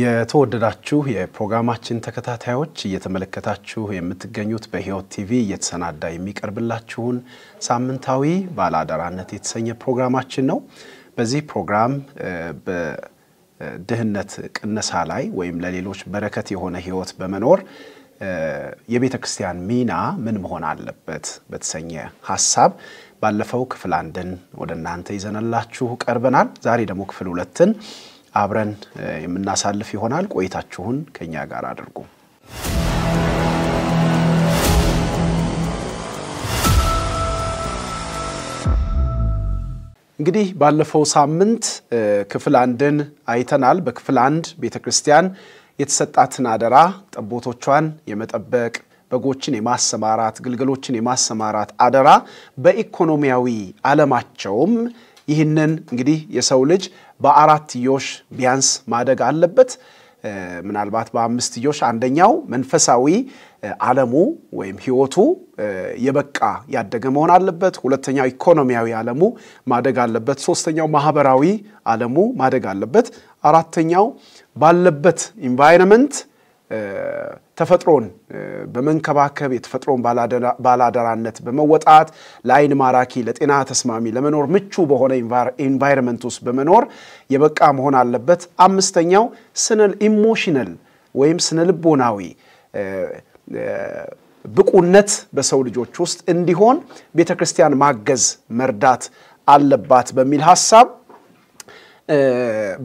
የተወደዳችሁ የፕሮግራማችን ተከታታዮች እየተመለከታችሁ የምትገኙት በህይወት ቲቪ እየተሰናዳ የሚቀርብላችሁን ሳምንታዊ ባለአደራነት የተሰኘ ፕሮግራማችን ነው። በዚህ ፕሮግራም በድህነት ቅነሳ ላይ ወይም ለሌሎች በረከት የሆነ ህይወት በመኖር የቤተ ክርስቲያን ሚና ምን መሆን አለበት በተሰኘ ሀሳብ ባለፈው ክፍል አንድን ወደ እናንተ ይዘንላችሁ ቀርበናል። ዛሬ ደግሞ ክፍል ሁለትን አብረን የምናሳልፍ ይሆናል። ቆይታችሁን ከኛ ጋር አድርጉ። እንግዲህ ባለፈው ሳምንት ክፍል አንድን አይተናል። በክፍል አንድ ቤተ ክርስቲያን የተሰጣትን አደራ ጠቦቶቿን የመጠበቅ በጎችን የማሰማራት ግልገሎችን የማሰማራት አደራ በኢኮኖሚያዊ ዓለማቸውም ይህንን እንግዲህ የሰው ልጅ በአራትዮሽ ቢያንስ ማደግ አለበት። ምናልባት በአምስትዮሽ አንደኛው መንፈሳዊ ዓለሙ ወይም ህይወቱ የበቃ ያደገ መሆን አለበት። ሁለተኛው ኢኮኖሚያዊ ዓለሙ ማደግ አለበት። ሶስተኛው ማህበራዊ ዓለሙ ማደግ አለበት። አራተኛው ባለበት ኢንቫይረመንት ተፈጥሮን በመንከባከብ የተፈጥሮን ባላደራነት በመወጣት ለአይን ማራኪ፣ ለጤና ተስማሚ፣ ለመኖር ምቹ በሆነ ኢንቫይሮንመንት ውስጥ በመኖር የበቃ መሆን አለበት። አምስተኛው ስነ ኢሞሽነል ወይም ስነ ልቦናዊ ብቁነት በሰው ልጆች ውስጥ እንዲሆን ቤተ ክርስቲያን ማገዝ መርዳት አለባት በሚል ሀሳብ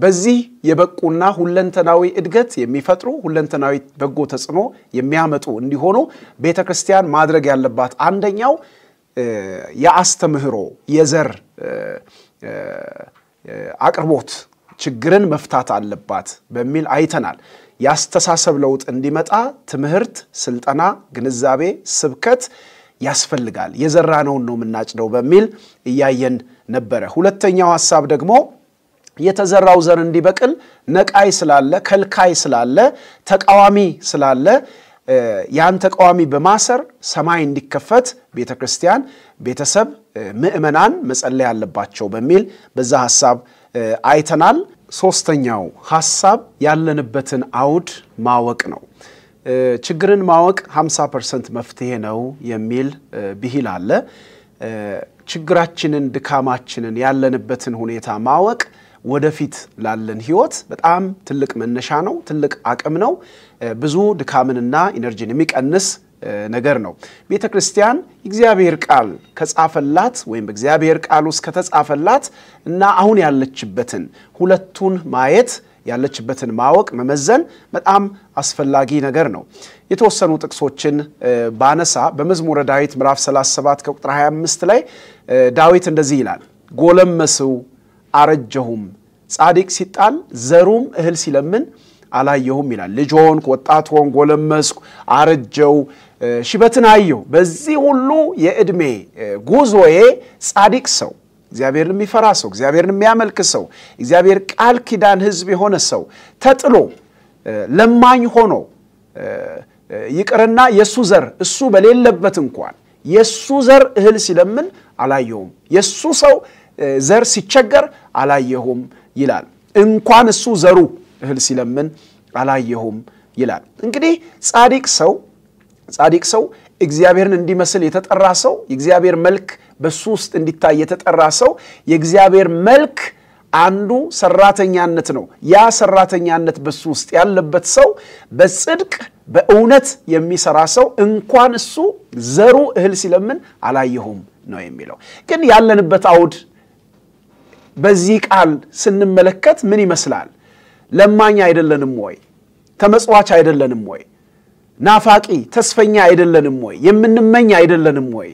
በዚህ የበቁና ሁለንተናዊ እድገት የሚፈጥሩ ሁለንተናዊ በጎ ተጽዕኖ የሚያመጡ እንዲሆኑ ቤተ ክርስቲያን ማድረግ ያለባት አንደኛው የአስተምህሮ የዘር አቅርቦት ችግርን መፍታት አለባት በሚል አይተናል። የአስተሳሰብ ለውጥ እንዲመጣ ትምህርት፣ ስልጠና፣ ግንዛቤ፣ ስብከት ያስፈልጋል። የዘራነውን ነው የምናጭደው በሚል እያየን ነበረ። ሁለተኛው ሀሳብ ደግሞ የተዘራው ዘር እንዲበቅል ነቃይ ስላለ፣ ከልካይ ስላለ፣ ተቃዋሚ ስላለ ያን ተቃዋሚ በማሰር ሰማይ እንዲከፈት ቤተ ክርስቲያን፣ ቤተሰብ፣ ምእመናን መጸለይ አለባቸው በሚል በዛ ሐሳብ አይተናል። ሶስተኛው ሐሳብ ያለንበትን አውድ ማወቅ ነው። ችግርን ማወቅ 50 ፐርሰንት መፍትሄ ነው የሚል ብሂል አለ። ችግራችንን፣ ድካማችንን፣ ያለንበትን ሁኔታ ማወቅ ወደፊት ላለን ህይወት በጣም ትልቅ መነሻ ነው፣ ትልቅ አቅም ነው፣ ብዙ ድካምንና ኢነርጂን የሚቀንስ ነገር ነው። ቤተ ክርስቲያን እግዚአብሔር ቃል ከጻፈላት ወይም እግዚአብሔር ቃል ውስጥ ከተጻፈላት እና አሁን ያለችበትን ሁለቱን ማየት ያለችበትን ማወቅ መመዘን በጣም አስፈላጊ ነገር ነው። የተወሰኑ ጥቅሶችን ባነሳ በመዝሙረ ዳዊት ምዕራፍ 37 ከቁጥር 25 ላይ ዳዊት እንደዚህ ይላል፣ ጎለመስው አረጀሁም፣ ጻድቅ ሲጣል ዘሩም እህል ሲለምን አላየሁም ይላል። ልጅ ሆንኩ፣ ወጣት ሆንኩ፣ ጎለመስኩ፣ አረጀው፣ ሽበትን አየሁ። በዚህ ሁሉ የዕድሜ ጉዞዬ ጻድቅ ሰው እግዚአብሔርን የሚፈራ ሰው፣ እግዚአብሔርን የሚያመልክ ሰው፣ እግዚአብሔር ቃል ኪዳን ሕዝብ የሆነ ሰው ተጥሎ ለማኝ ሆኖ ይቅርና የእሱ ዘር እሱ በሌለበት እንኳን የእሱ ዘር እህል ሲለምን አላየውም። የእሱ ሰው ዘር ሲቸገር አላየሁም ይላል። እንኳን እሱ ዘሩ እህል ሲለምን አላየሁም ይላል። እንግዲህ ጻዲቅ ሰው ጻዲቅ ሰው እግዚአብሔርን እንዲመስል የተጠራ ሰው የእግዚአብሔር መልክ በሱ ውስጥ እንዲታይ የተጠራ ሰው የእግዚአብሔር መልክ አንዱ ሰራተኛነት ነው። ያ ሰራተኛነት በሱ ውስጥ ያለበት ሰው በጽድቅ በእውነት የሚሰራ ሰው እንኳን እሱ ዘሩ እህል ሲለምን አላየሁም ነው የሚለው። ግን ያለንበት አውድ በዚህ ቃል ስንመለከት ምን ይመስላል? ለማኝ አይደለንም ወይ? ተመጽዋች አይደለንም ወይ? ናፋቂ ተስፈኛ አይደለንም ወይ? የምንመኝ አይደለንም ወይ?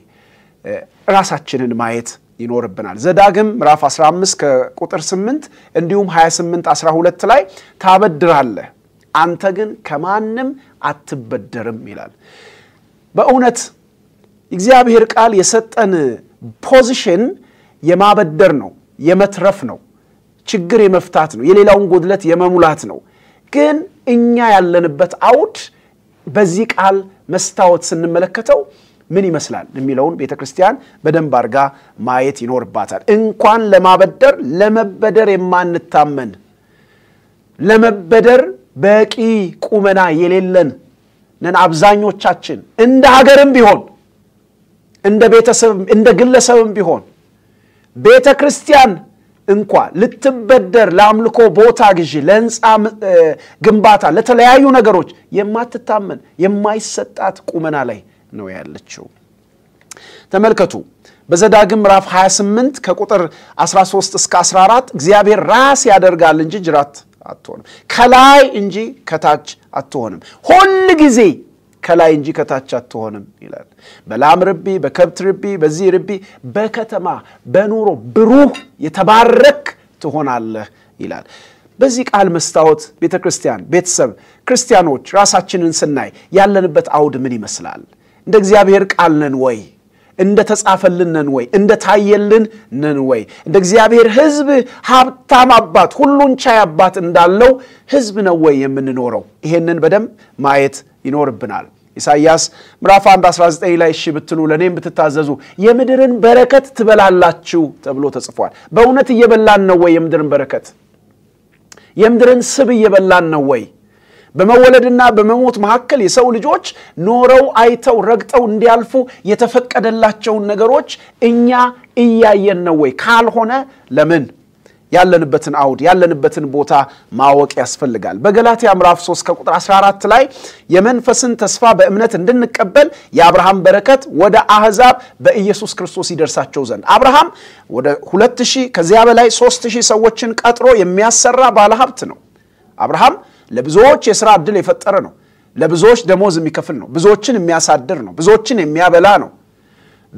ራሳችንን ማየት ይኖርብናል። ዘዳግም ምዕራፍ 15 ከቁጥር 8 እንዲሁም 28 12 ላይ ታበድራለህ፣ አንተ ግን ከማንም አትበደርም ይላል። በእውነት እግዚአብሔር ቃል የሰጠን ፖዚሽን የማበደር ነው። የመትረፍ ነው። ችግር የመፍታት ነው። የሌላውን ጎድለት የመሙላት ነው። ግን እኛ ያለንበት አውድ በዚህ ቃል መስታወት ስንመለከተው ምን ይመስላል የሚለውን ቤተ ክርስቲያን በደንብ አድርጋ ማየት ይኖርባታል። እንኳን ለማበደር ለመበደር የማንታመን ለመበደር በቂ ቁመና የሌለን ነን አብዛኞቻችን እንደ ሀገርም ቢሆን እንደ ቤተሰብ እንደ ግለሰብም ቢሆን ቤተ ክርስቲያን እንኳ ልትበደር ለአምልኮ ቦታ ግዢ፣ ለህንፃ ግንባታ፣ ለተለያዩ ነገሮች የማትታመን የማይሰጣት ቁመና ላይ ነው ያለችው። ተመልከቱ በዘዳግም ራፍ 28 ከቁጥር 13 እስከ 14 እግዚአብሔር ራስ ያደርጋል እንጂ ጅራት አትሆንም፣ ከላይ እንጂ ከታች አትሆንም። ሁል ጊዜ ከላይ እንጂ ከታች አትሆንም ይላል። በላም ርቢ፣ በከብት ርቢ፣ በዚህ ርቢ፣ በከተማ በኑሮ ብሩህ የተባረክ ትሆናለህ ይላል። በዚህ ቃል መስታወት ቤተ ክርስቲያን፣ ቤተሰብ፣ ክርስቲያኖች ራሳችንን ስናይ ያለንበት አውድ ምን ይመስላል? እንደ እግዚአብሔር ቃል ነን ወይ? እንደ ተጻፈልን ነን ወይ? እንደ ታየልን ነን ወይ? እንደ እግዚአብሔር ሕዝብ ሀብታም አባት፣ ሁሉን ቻይ አባት እንዳለው ሕዝብ ነው ወይ የምንኖረው? ይሄንን በደንብ ማየት ይኖርብናል። ኢሳይያስ ምዕራፍ 1 19 ላይ እሺ ብትሉ ለእኔም ብትታዘዙ የምድርን በረከት ትበላላችሁ ተብሎ ተጽፏል። በእውነት እየበላን ነው ወይ የምድርን በረከት? የምድርን ስብ እየበላን ነው ወይ? በመወለድና በመሞት መካከል የሰው ልጆች ኖረው አይተው ረግጠው እንዲያልፉ የተፈቀደላቸውን ነገሮች እኛ እያየን ነው ወይ? ካልሆነ ለምን ያለንበትን አውድ ያለንበትን ቦታ ማወቅ ያስፈልጋል። በገላትያ ምዕራፍ 3 ከቁጥር 14 ላይ የመንፈስን ተስፋ በእምነት እንድንቀበል የአብርሃም በረከት ወደ አህዛብ በኢየሱስ ክርስቶስ ይደርሳቸው ዘንድ አብርሃም ወደ 2000 ከዚያ በላይ 3000 ሰዎችን ቀጥሮ የሚያሰራ ባለሀብት ነው። አብርሃም ለብዙዎች የሥራ ዕድል የፈጠረ ነው። ለብዙዎች ደሞዝ የሚከፍል ነው። ብዙዎችን የሚያሳድር ነው። ብዙዎችን የሚያበላ ነው።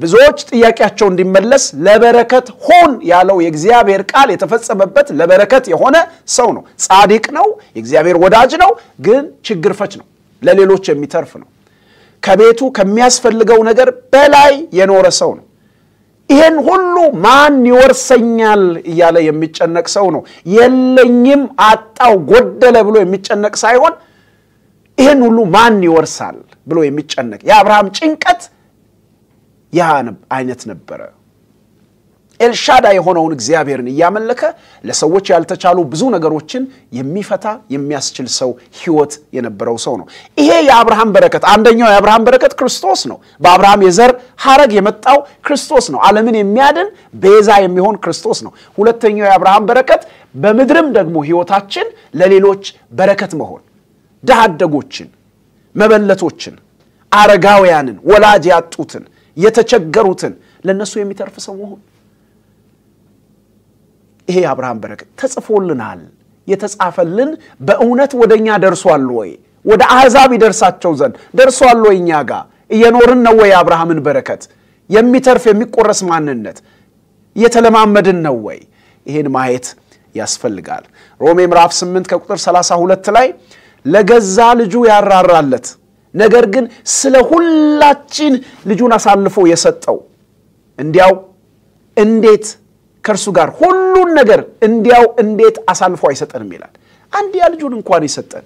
ብዙዎች ጥያቄያቸው እንዲመለስ ለበረከት ሁን ያለው የእግዚአብሔር ቃል የተፈጸመበት ለበረከት የሆነ ሰው ነው። ጻድቅ ነው፣ የእግዚአብሔር ወዳጅ ነው፣ ግን ችግር ፈች ነው። ለሌሎች የሚተርፍ ነው። ከቤቱ ከሚያስፈልገው ነገር በላይ የኖረ ሰው ነው። ይህን ሁሉ ማን ይወርሰኛል እያለ የሚጨነቅ ሰው ነው። የለኝም፣ አጣው፣ ጎደለ ብሎ የሚጨነቅ ሳይሆን ይህን ሁሉ ማን ይወርሳል ብሎ የሚጨነቅ የአብርሃም ጭንቀት ያ አይነት ነበረ። ኤልሻዳ የሆነውን እግዚአብሔርን እያመለከ ለሰዎች ያልተቻሉ ብዙ ነገሮችን የሚፈታ የሚያስችል ሰው ህይወት የነበረው ሰው ነው። ይሄ የአብርሃም በረከት አንደኛው የአብርሃም በረከት ክርስቶስ ነው። በአብርሃም የዘር ሀረግ የመጣው ክርስቶስ ነው። ዓለምን የሚያድን ቤዛ የሚሆን ክርስቶስ ነው። ሁለተኛው የአብርሃም በረከት በምድርም ደግሞ ህይወታችን ለሌሎች በረከት መሆን ድሃ አደጎችን፣ መበለቶችን፣ አረጋውያንን፣ ወላጅ ያጡትን የተቸገሩትን ለእነሱ የሚተርፍ ሰው ሁን። ይሄ የአብርሃም በረከት ተጽፎልናል። የተጻፈልን በእውነት ወደ እኛ ደርሷል ወይ? ወደ አሕዛብ ይደርሳቸው ዘንድ ደርሷል ወይ? እኛ ጋር እየኖርን ነው ወይ? የአብርሃምን በረከት የሚተርፍ የሚቆረስ ማንነት እየተለማመድን ነው ወይ? ይህን ማየት ያስፈልጋል። ሮሜ ምዕራፍ 8 ከቁጥር 32 ላይ ለገዛ ልጁ ያራራለት ነገር ግን ስለ ሁላችን ልጁን አሳልፎ የሰጠው እንዲያው እንዴት ከእርሱ ጋር ሁሉን ነገር እንዲያው እንዴት አሳልፎ አይሰጠንም ይላል። አንድያ ልጁን እንኳን የሰጠን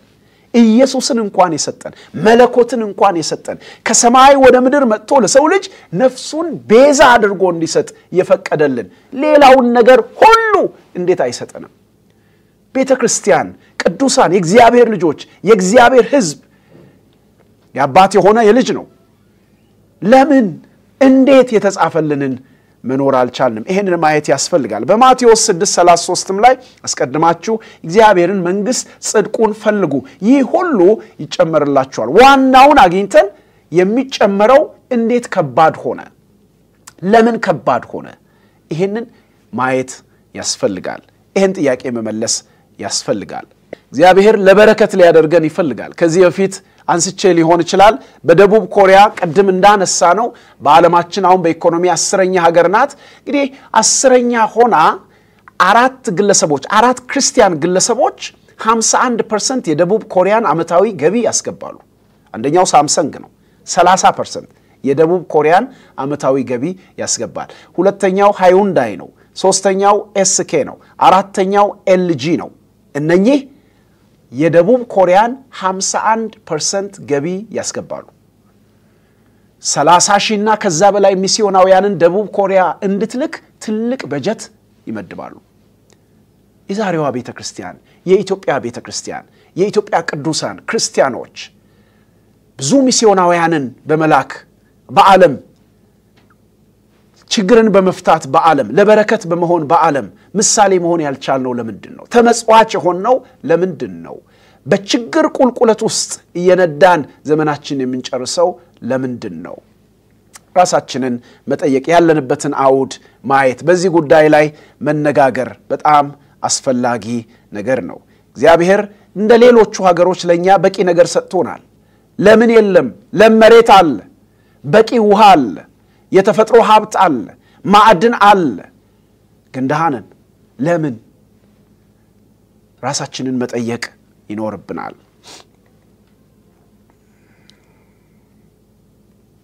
ኢየሱስን እንኳን የሰጠን መለኮትን እንኳን የሰጠን ከሰማይ ወደ ምድር መጥቶ ለሰው ልጅ ነፍሱን ቤዛ አድርጎ እንዲሰጥ የፈቀደልን ሌላውን ነገር ሁሉ እንዴት አይሰጠንም? ቤተ ክርስቲያን፣ ቅዱሳን፣ የእግዚአብሔር ልጆች፣ የእግዚአብሔር ሕዝብ የአባት የሆነ የልጅ ነው። ለምን እንዴት የተጻፈልንን መኖር አልቻልንም? ይህንን ማየት ያስፈልጋል። በማቴዎስ 6:33 ላይ አስቀድማችሁ እግዚአብሔርን መንግሥት፣ ጽድቁን ፈልጉ፣ ይህ ሁሉ ይጨመርላችኋል። ዋናውን አግኝተን የሚጨመረው እንዴት ከባድ ሆነ? ለምን ከባድ ሆነ? ይህንን ማየት ያስፈልጋል። ይህን ጥያቄ መመለስ ያስፈልጋል። እግዚአብሔር ለበረከት ሊያደርገን ይፈልጋል። ከዚህ በፊት አንስቼ ሊሆን ይችላል። በደቡብ ኮሪያ ቅድም እንዳነሳ ነው በዓለማችን አሁን በኢኮኖሚ አስረኛ ሀገር ናት። እንግዲህ አስረኛ ሆና አራት ግለሰቦች አራት ክርስቲያን ግለሰቦች 51 ፐርሰንት የደቡብ ኮሪያን ዓመታዊ ገቢ ያስገባሉ። አንደኛው ሳምሰንግ ነው 30 ፐርሰንት የደቡብ ኮሪያን ዓመታዊ ገቢ ያስገባል። ሁለተኛው ሃዩንዳይ ነው። ሶስተኛው ኤስኬ ነው። አራተኛው ኤልጂ ነው። እነኚህ የደቡብ ኮሪያን 51 ፐርሰንት ገቢ ያስገባሉ። 30 ሺና ከዛ በላይ ሚስዮናውያንን ደቡብ ኮሪያ እንድትልክ ትልቅ በጀት ይመድባሉ። የዛሬዋ ቤተ ክርስቲያን፣ የኢትዮጵያ ቤተ ክርስቲያን፣ የኢትዮጵያ ቅዱሳን ክርስቲያኖች ብዙ ሚስዮናውያንን በመላክ በዓለም ችግርን በመፍታት በዓለም ለበረከት በመሆን በዓለም ምሳሌ መሆን ያልቻልነው ለምንድን ነው? ተመጽዋች የሆንነው ለምንድን ነው? በችግር ቁልቁለት ውስጥ እየነዳን ዘመናችን የምንጨርሰው ለምንድን ነው? ራሳችንን መጠየቅ ያለንበትን አውድ ማየት፣ በዚህ ጉዳይ ላይ መነጋገር በጣም አስፈላጊ ነገር ነው። እግዚአብሔር እንደ ሌሎቹ ሀገሮች ለእኛ በቂ ነገር ሰጥቶናል። ለምን የለም? ለም መሬት አለ፣ በቂ ውሃ አለ፣ የተፈጥሮ ሀብት አለ፣ ማዕድን አለ። ግን ድሃ ነን። ለምን? ራሳችንን መጠየቅ ይኖርብናል።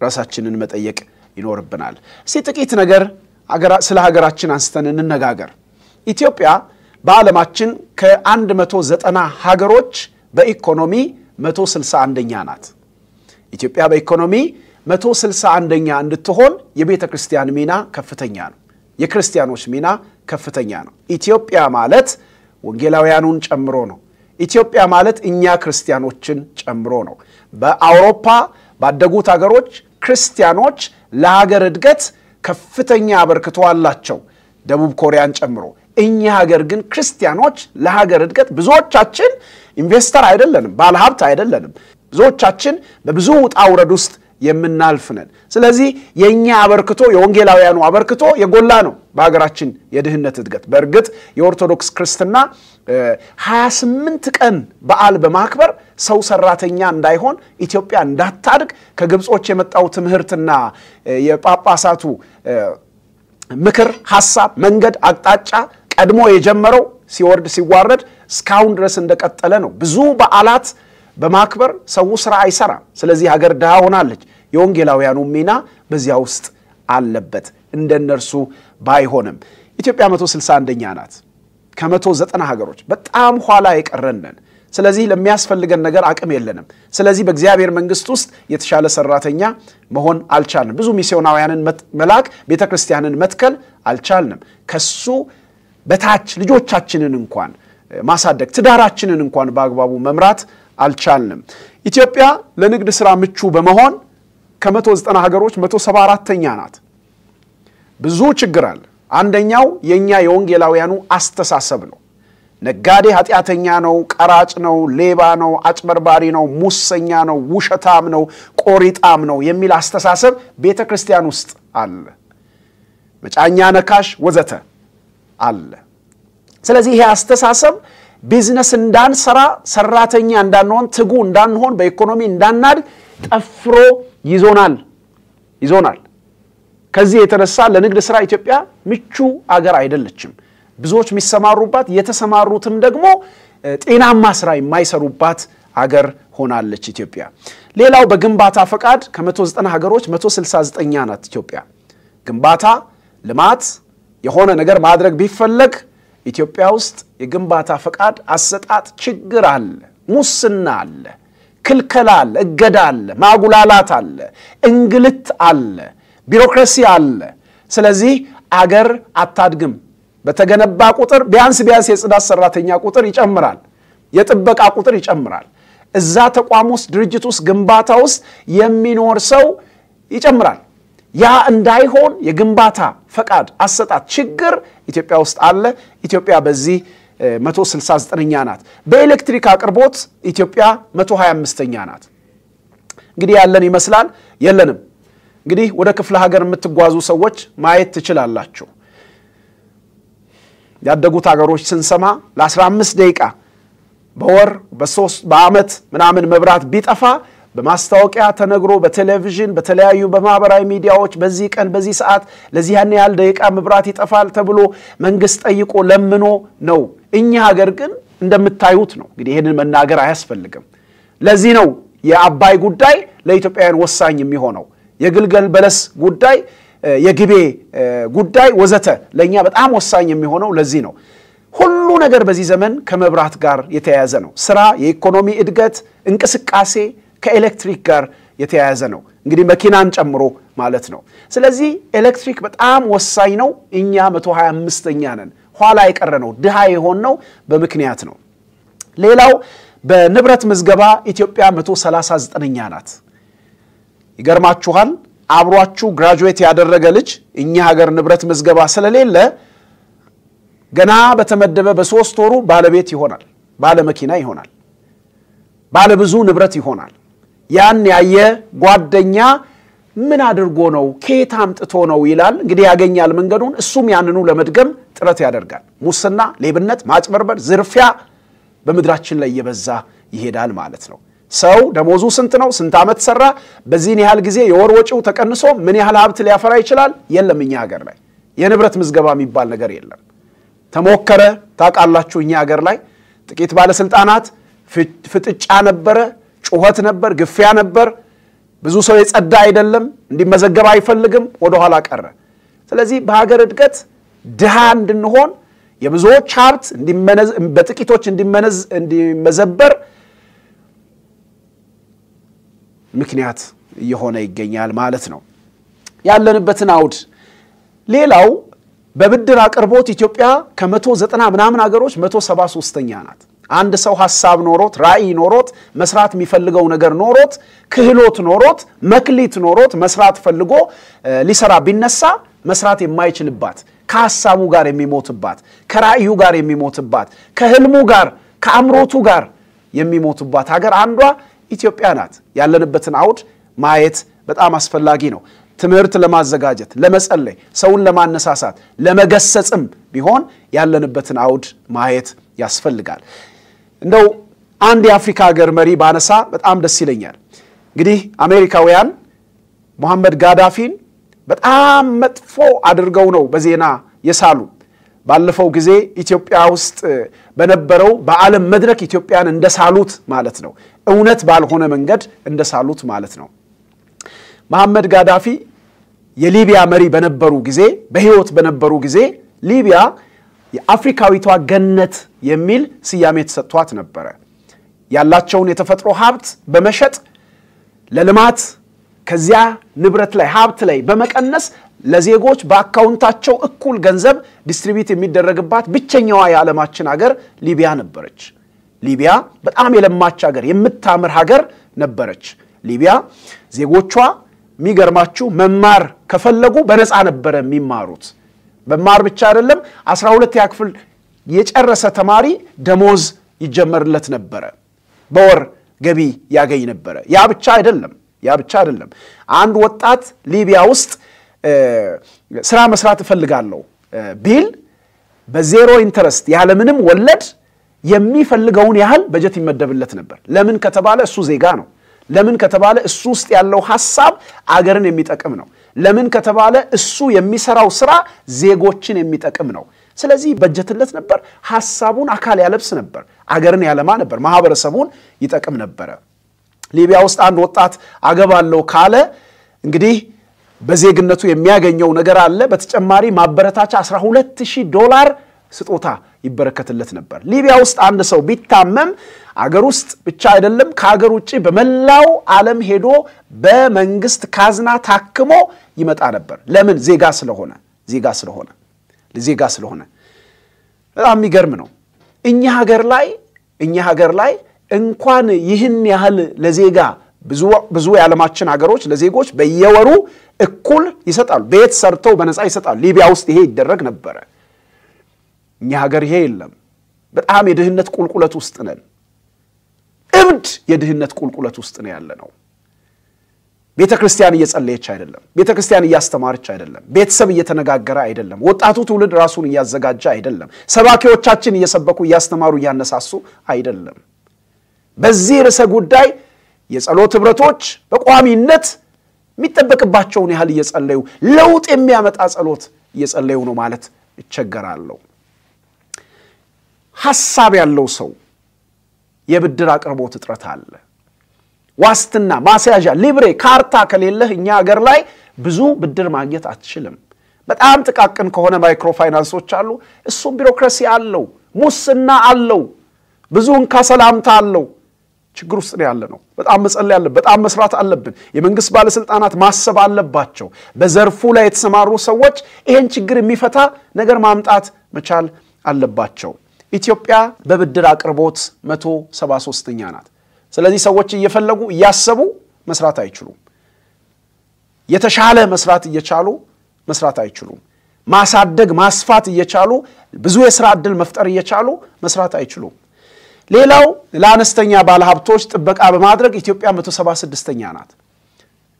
ራሳችንን መጠየቅ ይኖርብናል። እስቲ ጥቂት ነገር ስለ ሀገራችን አንስተን እንነጋገር። ኢትዮጵያ በዓለማችን ከ190 ሀገሮች በኢኮኖሚ 161ኛ ናት። ኢትዮጵያ በኢኮኖሚ መቶ 161 አንደኛ እንድትሆን የቤተ ክርስቲያን ሚና ከፍተኛ ነው። የክርስቲያኖች ሚና ከፍተኛ ነው። ኢትዮጵያ ማለት ወንጌላውያኑን ጨምሮ ነው። ኢትዮጵያ ማለት እኛ ክርስቲያኖችን ጨምሮ ነው። በአውሮፓ ባደጉት አገሮች ክርስቲያኖች ለሀገር እድገት ከፍተኛ አበርክቶ አላቸው፣ ደቡብ ኮሪያን ጨምሮ። እኛ ሀገር ግን ክርስቲያኖች ለሀገር እድገት ብዙዎቻችን ኢንቨስተር አይደለንም፣ ባለሀብት አይደለንም። ብዙዎቻችን በብዙ ውጣ ውረድ ውስጥ የምናልፍ ነን። ስለዚህ የእኛ አበርክቶ የወንጌላውያኑ አበርክቶ የጎላ ነው በሀገራችን የድህነት እድገት። በእርግጥ የኦርቶዶክስ ክርስትና 28 ቀን በዓል በማክበር ሰው ሰራተኛ እንዳይሆን ኢትዮጵያ እንዳታድግ ከግብጾች የመጣው ትምህርትና የጳጳሳቱ ምክር፣ ሐሳብ፣ መንገድ፣ አቅጣጫ ቀድሞ የጀመረው ሲወርድ ሲዋረድ እስካሁን ድረስ እንደቀጠለ ነው። ብዙ በዓላት በማክበር ሰው ስራ አይሰራም። ስለዚህ ሀገር ድሃ ሆናለች። የወንጌላውያኑ ሚና በዚያ ውስጥ አለበት። እንደ እነርሱ ባይሆንም ኢትዮጵያ 161ኛ ናት ከመቶ ዘጠና ሀገሮች በጣም ኋላ የቀረነን። ስለዚህ ለሚያስፈልገን ነገር አቅም የለንም። ስለዚህ በእግዚአብሔር መንግስት ውስጥ የተሻለ ሰራተኛ መሆን አልቻልንም። ብዙ ሚስዮናውያንን መላክ፣ ቤተ ክርስቲያንን መትከል አልቻልንም። ከሱ በታች ልጆቻችንን እንኳን ማሳደግ፣ ትዳራችንን እንኳን በአግባቡ መምራት አልቻልንም። ኢትዮጵያ ለንግድ ስራ ምቹ በመሆን ከ190 ሀገሮች 174ተኛ ናት። ብዙ ችግር አለ። አንደኛው የእኛ የወንጌላውያኑ አስተሳሰብ ነው። ነጋዴ ኃጢአተኛ ነው፣ ቀራጭ ነው፣ ሌባ ነው፣ አጭበርባሪ ነው፣ ሙሰኛ ነው፣ ውሸታም ነው፣ ቆሪጣም ነው የሚል አስተሳሰብ ቤተ ክርስቲያን ውስጥ አለ። መጫኛ ነካሽ፣ ወዘተ አለ። ስለዚህ ይሄ አስተሳሰብ ቢዝነስ እንዳንሰራ፣ ሰራተኛ እንዳንሆን፣ ትጉ እንዳንሆን፣ በኢኮኖሚ እንዳናድ ጠፍሮ ይዞናል ይዞናል። ከዚህ የተነሳ ለንግድ ስራ ኢትዮጵያ ምቹ አገር አይደለችም። ብዙዎች የሚሰማሩባት የተሰማሩትም ደግሞ ጤናማ ስራ የማይሰሩባት አገር ሆናለች ኢትዮጵያ። ሌላው በግንባታ ፈቃድ ከ190 ሀገሮች 169ኛ ናት ኢትዮጵያ። ግንባታ፣ ልማት የሆነ ነገር ማድረግ ቢፈለግ ኢትዮጵያ ውስጥ የግንባታ ፈቃድ አሰጣጥ ችግር አለ፣ ሙስና አለ፣ ክልከላ አለ፣ እገዳ አለ፣ ማጉላላት አለ፣ እንግልት አለ፣ ቢሮክራሲ አለ። ስለዚህ አገር አታድግም። በተገነባ ቁጥር ቢያንስ ቢያንስ የጽዳት ሰራተኛ ቁጥር ይጨምራል፣ የጥበቃ ቁጥር ይጨምራል። እዛ ተቋም ውስጥ ድርጅት ውስጥ ግንባታ ውስጥ የሚኖር ሰው ይጨምራል። ያ እንዳይሆን የግንባታ ፈቃድ አሰጣት ችግር ኢትዮጵያ ውስጥ አለ። ኢትዮጵያ በዚህ 169ኛ ናት። በኤሌክትሪክ አቅርቦት ኢትዮጵያ 125ኛ ናት። እንግዲህ ያለን ይመስላል፣ የለንም። እንግዲህ ወደ ክፍለ ሀገር የምትጓዙ ሰዎች ማየት ትችላላችሁ። ያደጉት ሀገሮች ስንሰማ ለ15 ደቂቃ በወር በሶስት በአመት ምናምን መብራት ቢጠፋ በማስታወቂያ ተነግሮ በቴሌቪዥን በተለያዩ በማህበራዊ ሚዲያዎች በዚህ ቀን በዚህ ሰዓት ለዚህ ያን ያህል ደቂቃ መብራት ይጠፋል ተብሎ መንግስት ጠይቆ ለምኖ ነው። እኛ ሀገር ግን እንደምታዩት ነው። እንግዲህ ይህንን መናገር አያስፈልግም። ለዚህ ነው የአባይ ጉዳይ ለኢትዮጵያውያን ወሳኝ የሚሆነው የግልገል በለስ ጉዳይ፣ የግቤ ጉዳይ ወዘተ ለእኛ በጣም ወሳኝ የሚሆነው ለዚህ ነው። ሁሉ ነገር በዚህ ዘመን ከመብራት ጋር የተያያዘ ነው። ስራ፣ የኢኮኖሚ እድገት፣ እንቅስቃሴ ከኤሌክትሪክ ጋር የተያያዘ ነው። እንግዲህ መኪናን ጨምሮ ማለት ነው። ስለዚህ ኤሌክትሪክ በጣም ወሳኝ ነው። እኛ 125ኛ ነን። ኋላ የቀረ ነው። ድሃ የሆን ነው በምክንያት ነው። ሌላው በንብረት ምዝገባ ኢትዮጵያ 139ኛ ናት። ይገርማችኋል። አብሯችሁ ግራጁዌት ያደረገ ልጅ እኛ ሀገር ንብረት ምዝገባ ስለሌለ ገና በተመደበ በሶስት ወሩ ባለቤት ይሆናል፣ ባለመኪና ይሆናል፣ ባለብዙ ንብረት ይሆናል። ያን ያየ ጓደኛ ምን አድርጎ ነው ከየት አምጥቶ ነው ይላል። እንግዲህ ያገኛል መንገዱን። እሱም ያንኑ ለመድገም ጥረት ያደርጋል። ሙስና፣ ሌብነት፣ ማጭበርበር፣ ዝርፊያ በምድራችን ላይ እየበዛ ይሄዳል ማለት ነው። ሰው ደሞዙ ስንት ነው? ስንት ዓመት ሰራ? በዚህን ያህል ጊዜ የወር ወጪው ተቀንሶ ምን ያህል ሀብት ሊያፈራ ይችላል? የለም። እኛ ሀገር ላይ የንብረት ምዝገባ የሚባል ነገር የለም። ተሞከረ ታውቃላችሁ። እኛ ሀገር ላይ ጥቂት ባለስልጣናት ፍጥጫ ነበረ። ጩኸት ነበር፣ ግፊያ ነበር። ብዙ ሰው የጸዳ አይደለም፣ እንዲመዘገብ አይፈልግም፣ ወደኋላ ቀረ። ስለዚህ በሀገር እድገት ድሃ እንድንሆን የብዙዎች ሀብት በጥቂቶች እንዲመዘበር ምክንያት እየሆነ ይገኛል ማለት ነው። ያለንበትን አውድ ሌላው በብድር አቅርቦት ኢትዮጵያ ከመቶ ዘጠና ምናምን ሀገሮች መቶ ሰባ ሶስተኛ ናት። አንድ ሰው ሀሳብ ኖሮት ራእይ ኖሮት መስራት የሚፈልገው ነገር ኖሮት ክህሎት ኖሮት መክሊት ኖሮት መስራት ፈልጎ ሊሰራ ቢነሳ መስራት የማይችልባት ከሀሳቡ ጋር የሚሞትባት ከራእዩ ጋር የሚሞትባት ከህልሙ ጋር ከአምሮቱ ጋር የሚሞትባት ሀገር አንዷ ኢትዮጵያ ናት። ያለንበትን አውድ ማየት በጣም አስፈላጊ ነው። ትምህርት ለማዘጋጀት፣ ለመጸለይ፣ ሰውን ለማነሳሳት፣ ለመገሰጽም ቢሆን ያለንበትን አውድ ማየት ያስፈልጋል። እንደው አንድ የአፍሪካ ሀገር መሪ ባነሳ በጣም ደስ ይለኛል። እንግዲህ አሜሪካውያን ሞሐመድ ጋዳፊን በጣም መጥፎ አድርገው ነው በዜና የሳሉ። ባለፈው ጊዜ ኢትዮጵያ ውስጥ በነበረው በዓለም መድረክ ኢትዮጵያን እንደሳሉት ማለት ነው። እውነት ባልሆነ መንገድ እንደሳሉት ማለት ነው። መሐመድ ጋዳፊ የሊቢያ መሪ በነበሩ ጊዜ በህይወት በነበሩ ጊዜ ሊቢያ የአፍሪካዊቷ ገነት የሚል ስያሜ ተሰጥቷት ነበረ። ያላቸውን የተፈጥሮ ሀብት በመሸጥ ለልማት ከዚያ ንብረት ላይ ሀብት ላይ በመቀነስ ለዜጎች በአካውንታቸው እኩል ገንዘብ ዲስትሪቢዩት የሚደረግባት ብቸኛዋ የዓለማችን ሀገር ሊቢያ ነበረች። ሊቢያ በጣም የለማች ሀገር፣ የምታምር ሀገር ነበረች። ሊቢያ ዜጎቿ የሚገርማችሁ መማር ከፈለጉ በነፃ ነበረ የሚማሩት። መማር ብቻ አይደለም 12 ያክፍል የጨረሰ ተማሪ ደሞዝ ይጀመርለት ነበረ በወር ገቢ ያገኝ ነበረ ያ ብቻ አይደለም ያ ብቻ አይደለም አንድ ወጣት ሊቢያ ውስጥ ስራ መስራት እፈልጋለሁ ቢል በዜሮ ኢንተረስት ያለምንም ወለድ የሚፈልገውን ያህል በጀት ይመደብለት ነበር ለምን ከተባለ እሱ ዜጋ ነው ለምን ከተባለ እሱ ውስጥ ያለው ሐሳብ አገርን የሚጠቅም ነው ለምን ከተባለ እሱ የሚሰራው ስራ ዜጎችን የሚጠቅም ነው። ስለዚህ በጀትለት ነበር፣ ሀሳቡን አካል ያለብስ ነበር፣ አገርን ያለማ ነበር፣ ማህበረሰቡን ይጠቅም ነበረ። ሊቢያ ውስጥ አንድ ወጣት አገባለው ካለ እንግዲህ በዜግነቱ የሚያገኘው ነገር አለ። በተጨማሪ ማበረታቻ 12000 ዶላር ስጦታ ይበረከትለት ነበር። ሊቢያ ውስጥ አንድ ሰው ቢታመም አገር ውስጥ ብቻ አይደለም ከአገር ውጭ በመላው ዓለም ሄዶ በመንግስት ካዝና ታክሞ ይመጣ ነበር። ለምን? ዜጋ ስለሆነ ዜጋ ስለሆነ ዜጋ ስለሆነ። በጣም የሚገርም ነው። እኛ ሀገር ላይ እኛ ሀገር ላይ እንኳን ይህን ያህል ለዜጋ ብዙ የዓለማችን ሀገሮች ለዜጎች በየወሩ እኩል ይሰጣሉ። ቤት ሰርተው በነፃ ይሰጣሉ። ሊቢያ ውስጥ ይሄ ይደረግ ነበረ። እኛ ሀገር ይሄ የለም። በጣም የድህነት ቁልቁለት ውስጥ ነን። እብድ የድህነት ቁልቁለት ውስጥ ነው ያለ ነው። ቤተ ክርስቲያን እየጸለየች አይደለም። ቤተ ክርስቲያን እያስተማረች አይደለም። ቤተሰብ እየተነጋገረ አይደለም። ወጣቱ ትውልድ ራሱን እያዘጋጀ አይደለም። ሰባኪዎቻችን እየሰበኩ እያስተማሩ እያነሳሱ አይደለም። በዚህ ርዕሰ ጉዳይ የጸሎት ኅብረቶች በቋሚነት የሚጠበቅባቸውን ያህል እየጸለዩ ለውጥ የሚያመጣ ጸሎት እየጸለዩ ነው ማለት እቸገራለሁ። ሐሳብ ያለው ሰው የብድር አቅርቦት እጥረት አለ። ዋስትና፣ ማስያዣ፣ ሊብሬ ካርታ ከሌለህ እኛ ሀገር ላይ ብዙ ብድር ማግኘት አትችልም። በጣም ጥቃቅን ከሆነ ማይክሮ ፋይናንሶች አሉ። እሱም ቢሮክራሲ አለው፣ ሙስና አለው፣ ብዙ እንካ ሰላምታ አለው። ችግር ውስጥ ነው ያለ ነው። በጣም መጸለይ አለብን። በጣም መስራት አለብን። የመንግስት ባለስልጣናት ማሰብ አለባቸው። በዘርፉ ላይ የተሰማሩ ሰዎች ይህን ችግር የሚፈታ ነገር ማምጣት መቻል አለባቸው። ኢትዮጵያ በብድር አቅርቦት 173ኛ ናት። ስለዚህ ሰዎች እየፈለጉ እያሰቡ መስራት አይችሉም። የተሻለ መስራት እየቻሉ መስራት አይችሉም። ማሳደግ ማስፋት እየቻሉ ብዙ የስራ ዕድል መፍጠር እየቻሉ መስራት አይችሉም። ሌላው ለአነስተኛ ባለሀብቶች ጥበቃ በማድረግ ኢትዮጵያ 176ኛ ናት።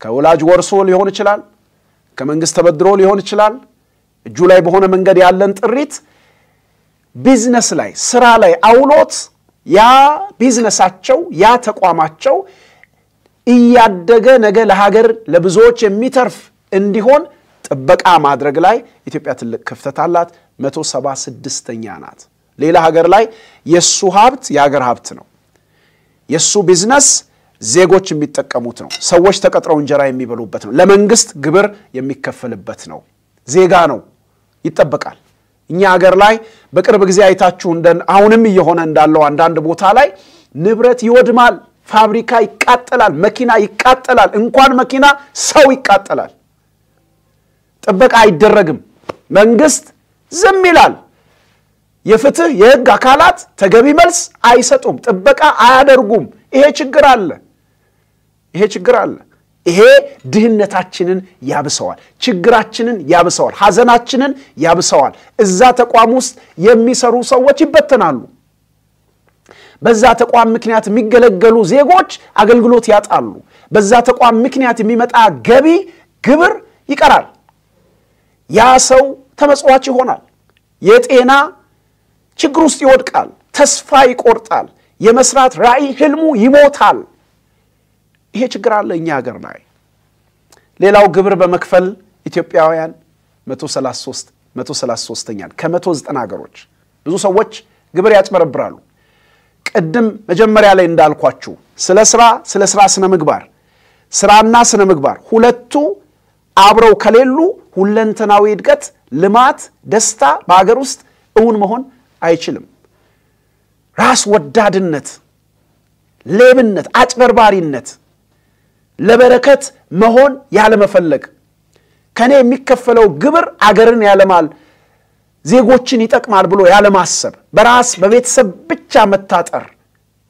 ከወላጅ ወርሶ ሊሆን ይችላል፣ ከመንግስት ተበድሮ ሊሆን ይችላል። እጁ ላይ በሆነ መንገድ ያለን ጥሪት ቢዝነስ ላይ ስራ ላይ አውሎት ያ ቢዝነሳቸው፣ ያ ተቋማቸው እያደገ ነገ ለሀገር ለብዙዎች የሚተርፍ እንዲሆን ጥበቃ ማድረግ ላይ ኢትዮጵያ ትልቅ ክፍተት አላት። መቶ ሰባ ስድስተኛ ናት። ሌላ ሀገር ላይ የእሱ ሀብት የሀገር ሀብት ነው። የእሱ ቢዝነስ ዜጎች የሚጠቀሙት ነው። ሰዎች ተቀጥረው እንጀራ የሚበሉበት ነው። ለመንግስት ግብር የሚከፈልበት ነው። ዜጋ ነው፣ ይጠበቃል። እኛ ሀገር ላይ በቅርብ ጊዜ አይታችሁ አሁንም እየሆነ እንዳለው አንዳንድ ቦታ ላይ ንብረት ይወድማል፣ ፋብሪካ ይቃጠላል፣ መኪና ይቃጠላል፣ እንኳን መኪና ሰው ይቃጠላል። ጥበቃ አይደረግም። መንግስት ዝም ይላል። የፍትህ የህግ አካላት ተገቢ መልስ አይሰጡም፣ ጥበቃ አያደርጉም። ይሄ ችግር አለ። ይሄ ችግር አለ። ይሄ ድህነታችንን ያብሰዋል፣ ችግራችንን ያብሰዋል፣ ሐዘናችንን ያብሰዋል። እዛ ተቋም ውስጥ የሚሰሩ ሰዎች ይበተናሉ። በዛ ተቋም ምክንያት የሚገለገሉ ዜጎች አገልግሎት ያጣሉ። በዛ ተቋም ምክንያት የሚመጣ ገቢ ግብር ይቀራል። ያ ሰው ተመጽዋች ይሆናል። የጤና ችግር ውስጥ ይወድቃል። ተስፋ ይቆርጣል። የመስራት ራዕይ ህልሙ ይሞታል። ይሄ ችግር አለ እኛ ሀገር ላይ። ሌላው ግብር በመክፈል ኢትዮጵያውያን 133 133ኛል ከ190 ሀገሮች ብዙ ሰዎች ግብር ያጭበረብራሉ። ቅድም መጀመሪያ ላይ እንዳልኳችሁ ስለ ስራ ስለ ስራ ስነ ምግባር ስራና ስነ ምግባር ሁለቱ አብረው ከሌሉ ሁለንተናዊ እድገት፣ ልማት፣ ደስታ በሀገር ውስጥ እውን መሆን አይችልም። ራስ ወዳድነት፣ ሌብነት፣ አጭበርባሪነት ለበረከት መሆን ያለመፈለግ ከእኔ የሚከፈለው ግብር አገርን ያለማል ዜጎችን ይጠቅማል ብሎ ያለማሰብ በራስ በቤተሰብ ብቻ መታጠር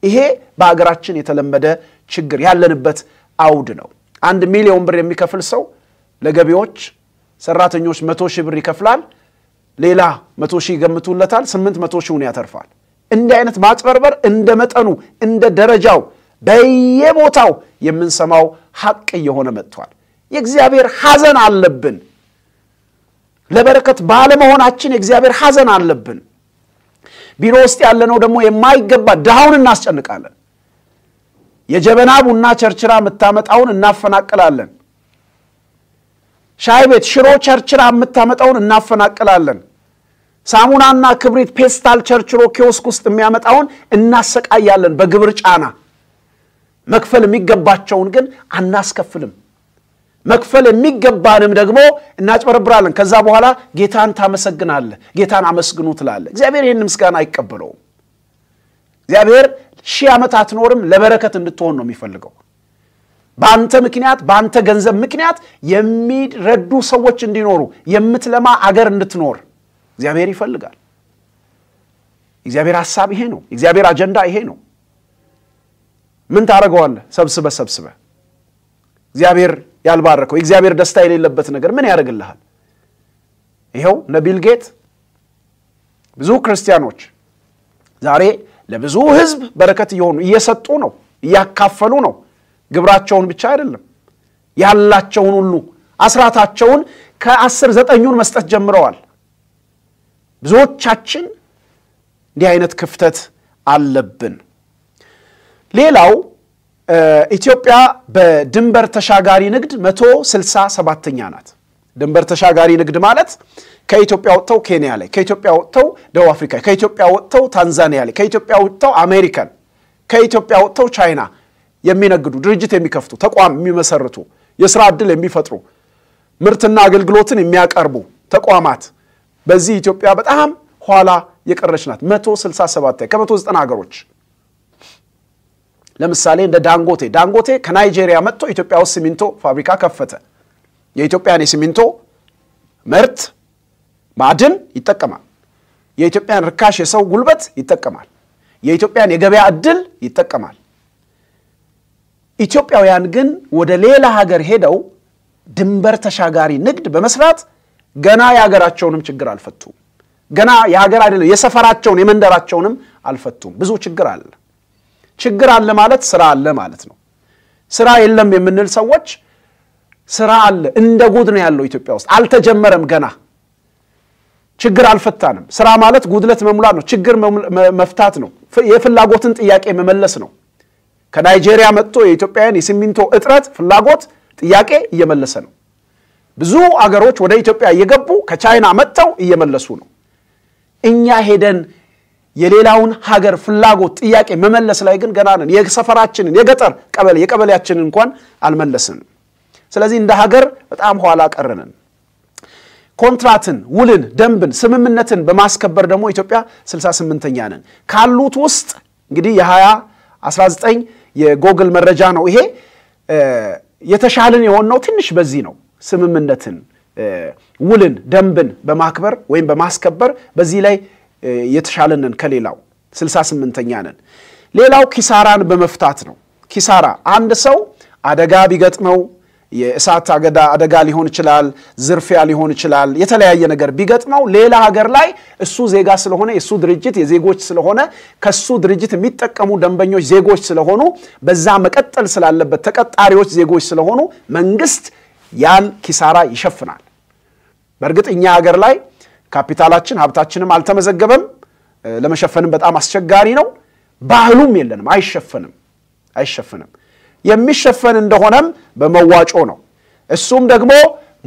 ይሄ በሀገራችን የተለመደ ችግር ያለንበት አውድ ነው አንድ ሚሊዮን ብር የሚከፍል ሰው ለገቢዎች ሰራተኞች መቶ ሺህ ብር ይከፍላል ሌላ መቶ ሺህ ይገምቱለታል ስምንት መቶ ሺውን ያተርፋል እንዲህ አይነት ማጭበርበር እንደ መጠኑ እንደ ደረጃው በየቦታው የምንሰማው ሐቅ እየሆነ መጥቷል። የእግዚአብሔር ሐዘን አለብን። ለበረከት ባለመሆናችን የእግዚአብሔር ሐዘን አለብን። ቢሮ ውስጥ ያለነው ደግሞ የማይገባ ድሃውን እናስጨንቃለን። የጀበና ቡና ቸርችራ የምታመጣውን እናፈናቅላለን። ሻይ ቤት ሽሮ ቸርችራ የምታመጣውን እናፈናቅላለን። ሳሙናና ክብሪት ፔስታል ቸርችሮ ኪዮስክ ውስጥ የሚያመጣውን እናሰቃያለን በግብር ጫና። መክፈል የሚገባቸውን ግን አናስከፍልም። መክፈል የሚገባንም ደግሞ እናጭበረብራለን። ከዛ በኋላ ጌታን ታመሰግናለህ፣ ጌታን አመስግኑ ትላለህ። እግዚአብሔር ይህን ምስጋና አይቀበለውም። እግዚአብሔር ሺህ ዓመት አትኖርም፣ ለበረከት እንድትሆን ነው የሚፈልገው። በአንተ ምክንያት በአንተ ገንዘብ ምክንያት የሚረዱ ሰዎች እንዲኖሩ የምትለማ አገር እንድትኖር እግዚአብሔር ይፈልጋል። እግዚአብሔር ሐሳብ ይሄ ነው። እግዚአብሔር አጀንዳ ይሄ ነው። ምን ታደርገዋለህ? ሰብስበ ሰብስበ እግዚአብሔር ያልባረከው የእግዚአብሔር ደስታ የሌለበት ነገር ምን ያደርግልሃል? ይኸው እነ ቢል ጌት ብዙ ክርስቲያኖች ዛሬ ለብዙ ህዝብ በረከት እየሆኑ እየሰጡ ነው፣ እያካፈሉ ነው። ግብራቸውን ብቻ አይደለም ያላቸውን ሁሉ አስራታቸውን ከአስር ዘጠኙን መስጠት ጀምረዋል። ብዙዎቻችን እንዲህ አይነት ክፍተት አለብን። ሌላው ኢትዮጵያ በድንበር ተሻጋሪ ንግድ 167ኛ ናት። ድንበር ተሻጋሪ ንግድ ማለት ከኢትዮጵያ ወጥተው ኬንያ ላይ፣ ከኢትዮጵያ ወጥተው ደቡብ አፍሪካ፣ ከኢትዮጵያ ወጥተው ታንዛኒያ ላይ፣ ከኢትዮጵያ ወጥተው አሜሪካን፣ ከኢትዮጵያ ወጥተው ቻይና የሚነግዱ ድርጅት የሚከፍቱ ተቋም የሚመሰርቱ የስራ ዕድል የሚፈጥሩ ምርትና አገልግሎትን የሚያቀርቡ ተቋማት በዚህ ኢትዮጵያ በጣም ኋላ የቀረች ናት። 167 ከ190 ሀገሮች ለምሳሌ እንደ ዳንጎቴ ዳንጎቴ ከናይጄሪያ መጥቶ ኢትዮጵያ ውስጥ ሲሚንቶ ፋብሪካ ከፈተ። የኢትዮጵያን የሲሚንቶ ምርት ማዕድን ይጠቀማል። የኢትዮጵያን ርካሽ የሰው ጉልበት ይጠቀማል። የኢትዮጵያን የገበያ እድል ይጠቀማል። ኢትዮጵያውያን ግን ወደ ሌላ ሀገር ሄደው ድንበር ተሻጋሪ ንግድ በመስራት ገና የሀገራቸውንም ችግር አልፈቱም። ገና የሀገር አይደለም የሰፈራቸውን የመንደራቸውንም አልፈቱም። ብዙ ችግር አለ። ችግር አለ ማለት ስራ አለ ማለት ነው። ስራ የለም የምንል ሰዎች ስራ አለ እንደ ጉድ ነው ያለው ኢትዮጵያ ውስጥ አልተጀመረም ገና። ችግር አልፈታንም። ስራ ማለት ጉድለት መሙላት ነው። ችግር መፍታት ነው። የፍላጎትን ጥያቄ መመለስ ነው። ከናይጄሪያ መጥቶ የኢትዮጵያውያን የሲሚንቶ እጥረት ፍላጎት ጥያቄ እየመለሰ ነው። ብዙ አገሮች ወደ ኢትዮጵያ እየገቡ ከቻይና መጥተው እየመለሱ ነው። እኛ ሄደን የሌላውን ሀገር ፍላጎት ጥያቄ መመለስ ላይ ግን ገና ነን። የሰፈራችንን የገጠር ቀበሌ የቀበሌያችንን እንኳን አልመለስንም። ስለዚህ እንደ ሀገር በጣም ኋላ ቀርንን። ኮንትራትን፣ ውልን፣ ደንብን፣ ስምምነትን በማስከበር ደግሞ ኢትዮጵያ 68ኛ ነን። ካሉት ውስጥ እንግዲህ የ 2019 የጎግል መረጃ ነው ይሄ የተሻልን የሆነው ትንሽ በዚህ ነው። ስምምነትን፣ ውልን፣ ደንብን በማክበር ወይም በማስከበር በዚህ ላይ የተሻለንን ከሌላው 68ኛ ነን። ሌላው ኪሳራን በመፍታት ነው። ኪሳራ አንድ ሰው አደጋ ቢገጥመው የእሳት አገዳ አደጋ ሊሆን ይችላል፣ ዝርፊያ ሊሆን ይችላል፣ የተለያየ ነገር ቢገጥመው ሌላ ሀገር ላይ እሱ ዜጋ ስለሆነ የእሱ ድርጅት የዜጎች ስለሆነ ከሱ ድርጅት የሚጠቀሙ ደንበኞች ዜጎች ስለሆኑ በዛ መቀጠል ስላለበት ተቀጣሪዎች ዜጎች ስለሆኑ መንግስት ያን ኪሳራ ይሸፍናል። በእርግጥ እኛ ሀገር ላይ ካፒታላችን ሀብታችንም አልተመዘገበም፣ ለመሸፈንም በጣም አስቸጋሪ ነው። ባህሉም የለንም፣ አይሸፈንም አይሸፍንም። የሚሸፈን እንደሆነም በመዋጮ ነው። እሱም ደግሞ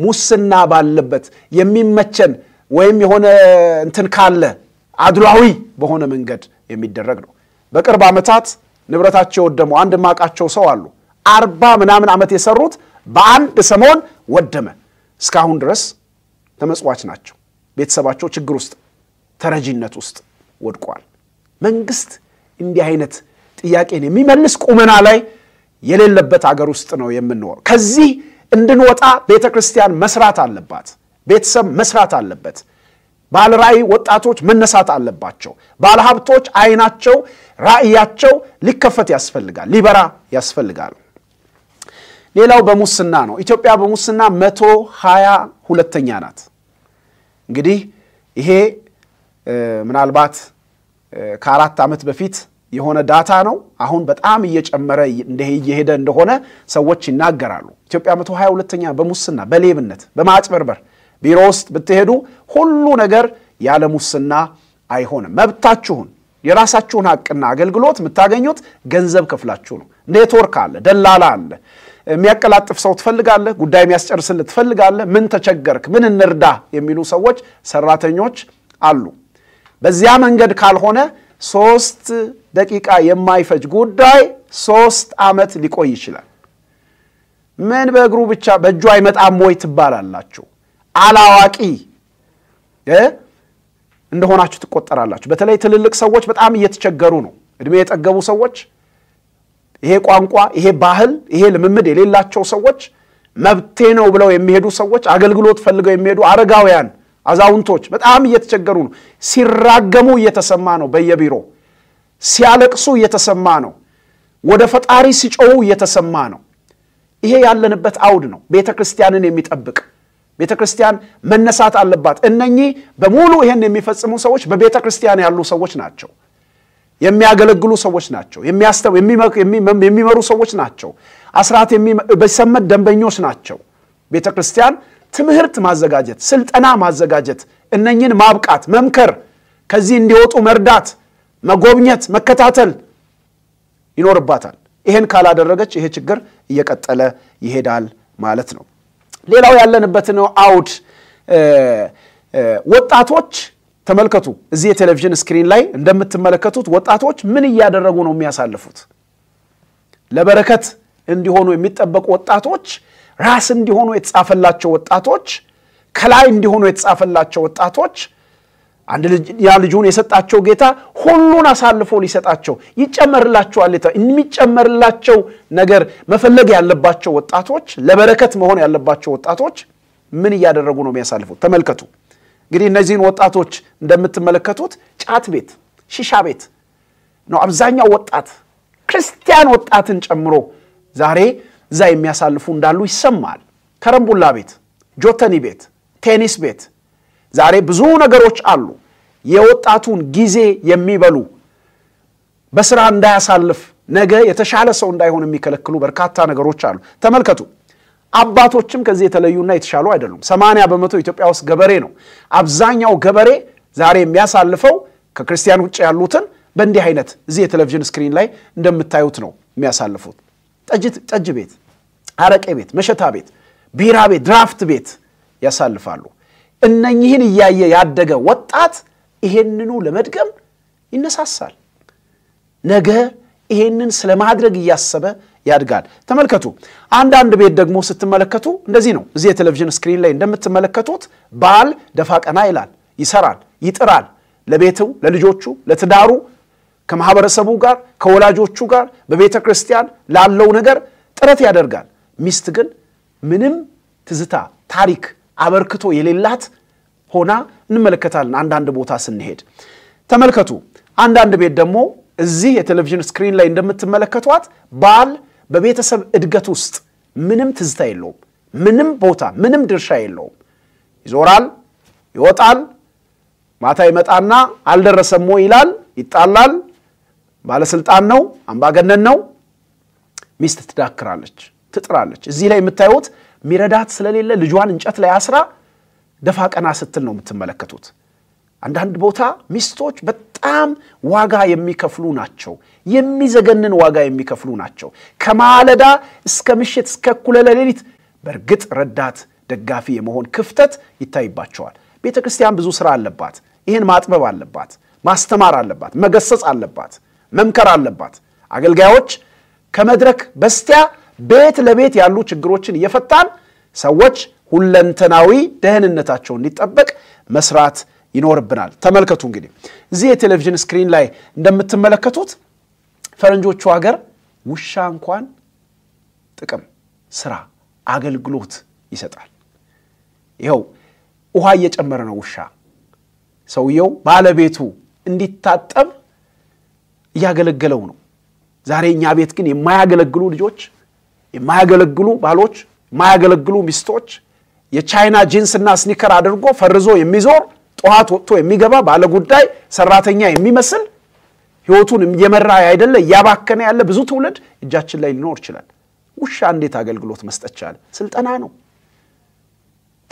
ሙስና ባለበት የሚመቸን ወይም የሆነ እንትን ካለ አድሏዊ በሆነ መንገድ የሚደረግ ነው። በቅርብ ዓመታት ንብረታቸው የወደሙ አንድ ማቃቸው ሰው አሉ። አርባ ምናምን ዓመት የሰሩት በአንድ ሰሞን ወደመ። እስካሁን ድረስ ተመጽዋች ናቸው። ቤተሰባቸው ችግር ውስጥ ተረጂነት ውስጥ ወድቋል። መንግስት እንዲህ አይነት ጥያቄን የሚመልስ ቁመና ላይ የሌለበት አገር ውስጥ ነው የምንኖር። ከዚህ እንድንወጣ ቤተ ክርስቲያን መስራት አለባት። ቤተሰብ መስራት አለበት። ባለ ራእይ ወጣቶች መነሳት አለባቸው። ባለሀብቶች ሀብቶች አይናቸው ራእያቸው ሊከፈት ያስፈልጋል፣ ሊበራ ያስፈልጋል። ሌላው በሙስና ነው። ኢትዮጵያ በሙስና መቶ ሀያ ሁለተኛ ናት። እንግዲህ ይሄ ምናልባት ከአራት ዓመት በፊት የሆነ ዳታ ነው። አሁን በጣም እየጨመረ እየሄደ እንደሆነ ሰዎች ይናገራሉ። ኢትዮጵያ መቶ ሀያ ሁለተኛ በሙስና በሌብነት በማጭበርበር ቢሮ ውስጥ ብትሄዱ ሁሉ ነገር ያለ ሙስና አይሆንም። መብታችሁን የራሳችሁን ሀቅና አገልግሎት የምታገኙት ገንዘብ ክፍላችሁ ነው። ኔትወርክ አለ፣ ደላላ አለ። የሚያቀላጥፍ ሰው ትፈልጋለህ፣ ጉዳይ የሚያስጨርስልህ ትፈልጋለህ። ምን ተቸገርክ፣ ምን እንርዳ የሚሉ ሰዎች ሰራተኞች አሉ። በዚያ መንገድ ካልሆነ ሶስት ደቂቃ የማይፈጅ ጉዳይ ሶስት ዓመት ሊቆይ ይችላል። ምን በእግሩ ብቻ በእጁ አይመጣም ወይ ትባላላችሁ። አላዋቂ እንደሆናችሁ ትቆጠራላችሁ። በተለይ ትልልቅ ሰዎች በጣም እየተቸገሩ ነው። እድሜ የጠገቡ ሰዎች ይሄ ቋንቋ፣ ይሄ ባህል፣ ይሄ ልምምድ የሌላቸው ሰዎች መብቴ ነው ብለው የሚሄዱ ሰዎች፣ አገልግሎት ፈልገው የሚሄዱ አረጋውያን፣ አዛውንቶች በጣም እየተቸገሩ ነው። ሲራገሙ እየተሰማ ነው። በየቢሮ ሲያለቅሱ እየተሰማ ነው። ወደ ፈጣሪ ሲጮው እየተሰማ ነው። ይሄ ያለንበት አውድ ነው። ቤተ ክርስቲያንን የሚጠብቅ ቤተ ክርስቲያን መነሳት አለባት። እነኚህ በሙሉ ይህን የሚፈጽሙ ሰዎች በቤተ ክርስቲያን ያሉ ሰዎች ናቸው። የሚያገለግሉ ሰዎች ናቸው። የሚመሩ ሰዎች ናቸው። አስራት በሰመት ደንበኞች ናቸው። ቤተ ክርስቲያን ትምህርት ማዘጋጀት፣ ስልጠና ማዘጋጀት፣ እነኝን ማብቃት፣ መምከር፣ ከዚህ እንዲወጡ መርዳት፣ መጎብኘት፣ መከታተል ይኖርባታል። ይሄን ካላደረገች ይሄ ችግር እየቀጠለ ይሄዳል ማለት ነው። ሌላው ያለንበት ነው አውድ ወጣቶች ተመልከቱ። እዚህ የቴሌቪዥን ስክሪን ላይ እንደምትመለከቱት ወጣቶች ምን እያደረጉ ነው የሚያሳልፉት? ለበረከት እንዲሆኑ የሚጠበቁ ወጣቶች፣ ራስ እንዲሆኑ የተጻፈላቸው ወጣቶች፣ ከላይ እንዲሆኑ የተጻፈላቸው ወጣቶች አንድ ያ ልጁን የሰጣቸው ጌታ ሁሉን አሳልፎ ሊሰጣቸው ይጨመርላቸዋል። የሚጨመርላቸው ነገር መፈለግ ያለባቸው ወጣቶች፣ ለበረከት መሆን ያለባቸው ወጣቶች ምን እያደረጉ ነው የሚያሳልፉት? ተመልከቱ። እንግዲህ እነዚህን ወጣቶች እንደምትመለከቱት ጫት ቤት፣ ሺሻ ቤት ነው አብዛኛው ወጣት ክርስቲያን ወጣትን ጨምሮ ዛሬ እዛ የሚያሳልፉ እንዳሉ ይሰማል። ከረምቡላ ቤት፣ ጆተኒ ቤት፣ ቴኒስ ቤት ዛሬ ብዙ ነገሮች አሉ። የወጣቱን ጊዜ የሚበሉ በስራ እንዳያሳልፍ ነገ የተሻለ ሰው እንዳይሆን የሚከለክሉ በርካታ ነገሮች አሉ። ተመልከቱ። አባቶችም ከዚህ የተለዩና የተሻሉ አይደሉም። ሰማንያ በመቶ ኢትዮጵያ ውስጥ ገበሬ ነው። አብዛኛው ገበሬ ዛሬ የሚያሳልፈው ከክርስቲያን ውጭ ያሉትን በእንዲህ አይነት እዚህ የቴሌቪዥን ስክሪን ላይ እንደምታዩት ነው የሚያሳልፉት። ጠጅ ቤት፣ አረቄ ቤት፣ መሸታ ቤት፣ ቢራ ቤት፣ ድራፍት ቤት ያሳልፋሉ። እነኚህን እያየ ያደገ ወጣት ይሄንኑ ለመድገም ይነሳሳል። ነገ ይሄንን ስለማድረግ እያሰበ ያድጋል። ተመልከቱ። አንዳንድ ቤት ደግሞ ስትመለከቱ እንደዚህ ነው። እዚህ የቴሌቪዥን ስክሪን ላይ እንደምትመለከቱት ባል ደፋ ቀና ይላል፣ ይሰራል፣ ይጥራል። ለቤቱ፣ ለልጆቹ፣ ለትዳሩ፣ ከማህበረሰቡ ጋር፣ ከወላጆቹ ጋር፣ በቤተ ክርስቲያን ላለው ነገር ጥረት ያደርጋል። ሚስት ግን ምንም ትዝታ፣ ታሪክ፣ አበርክቶ የሌላት ሆና እንመለከታለን። አንዳንድ ቦታ ስንሄድ ተመልከቱ። አንዳንድ ቤት ደግሞ እዚህ የቴሌቪዥን ስክሪን ላይ እንደምትመለከቷት ባል በቤተሰብ እድገት ውስጥ ምንም ትዝታ የለውም፣ ምንም ቦታ፣ ምንም ድርሻ የለውም። ይዞራል፣ ይወጣል፣ ማታ ይመጣና አልደረሰም ወይ ይላል፣ ይጣላል። ባለስልጣን ነው፣ አምባገነን ነው። ሚስት ትዳክራለች፣ ትጥራለች። እዚህ ላይ የምታዩት ሚረዳት ስለሌለ ልጇን እንጨት ላይ አስራ ደፋ ቀና ስትል ነው የምትመለከቱት። አንዳንድ ቦታ ሚስቶች በጣም ዋጋ የሚከፍሉ ናቸው። የሚዘገንን ዋጋ የሚከፍሉ ናቸው። ከማለዳ እስከ ምሽት እስከ እኩለ ሌሊት በእርግጥ ረዳት ደጋፊ የመሆን ክፍተት ይታይባቸዋል። ቤተ ክርስቲያን ብዙ ስራ አለባት። ይህን ማጥበብ አለባት፣ ማስተማር አለባት፣ መገሰጽ አለባት፣ መምከር አለባት። አገልጋዮች ከመድረክ በስቲያ ቤት ለቤት ያሉ ችግሮችን እየፈታን ሰዎች ሁለንተናዊ ደህንነታቸው እንዲጠበቅ መስራት ይኖርብናል። ተመልከቱ እንግዲህ እዚህ የቴሌቪዥን ስክሪን ላይ እንደምትመለከቱት ፈረንጆቹ ሀገር ውሻ እንኳን ጥቅም፣ ስራ፣ አገልግሎት ይሰጣል። ይኸው ውሃ እየጨመረ ነው ውሻ ሰውየው ባለቤቱ እንዲታጠብ እያገለገለው ነው። ዛሬ እኛ ቤት ግን የማያገለግሉ ልጆች፣ የማያገለግሉ ባሎች፣ የማያገለግሉ ሚስቶች የቻይና ጂንስና ስኒከር አድርጎ ፈርዞ የሚዞር ጠዋት ወጥቶ የሚገባ ባለጉዳይ ሰራተኛ የሚመስል ህይወቱን እየመራ አይደለ እያባከነ ያለ ብዙ ትውልድ እጃችን ላይ ሊኖር ይችላል። ውሻ እንዴት አገልግሎት መስጠት ቻለ? ስልጠና ነው፣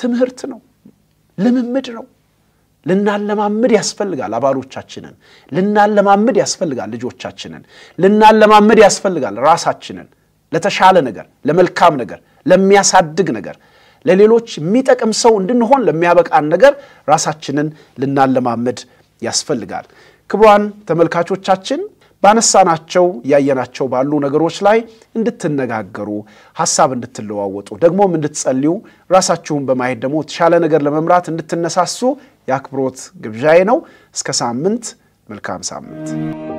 ትምህርት ነው፣ ልምምድ ነው። ልናለማምድ ያስፈልጋል። አባሎቻችንን ልናለማምድ ያስፈልጋል። ልጆቻችንን ልናለማምድ ያስፈልጋል። ራሳችንን ለተሻለ ነገር፣ ለመልካም ነገር፣ ለሚያሳድግ ነገር ለሌሎች የሚጠቅም ሰው እንድንሆን ለሚያበቃን ነገር ራሳችንን ልናለማመድ ያስፈልጋል። ክቡራን ተመልካቾቻችን ባነሳናቸው ያየናቸው ባሉ ነገሮች ላይ እንድትነጋገሩ፣ ሀሳብ እንድትለዋወጡ፣ ደግሞም እንድትጸልዩ፣ ራሳችሁን በማየት ደግሞ የተሻለ ነገር ለመምራት እንድትነሳሱ የአክብሮት ግብዣዬ ነው። እስከ ሳምንት፣ መልካም ሳምንት።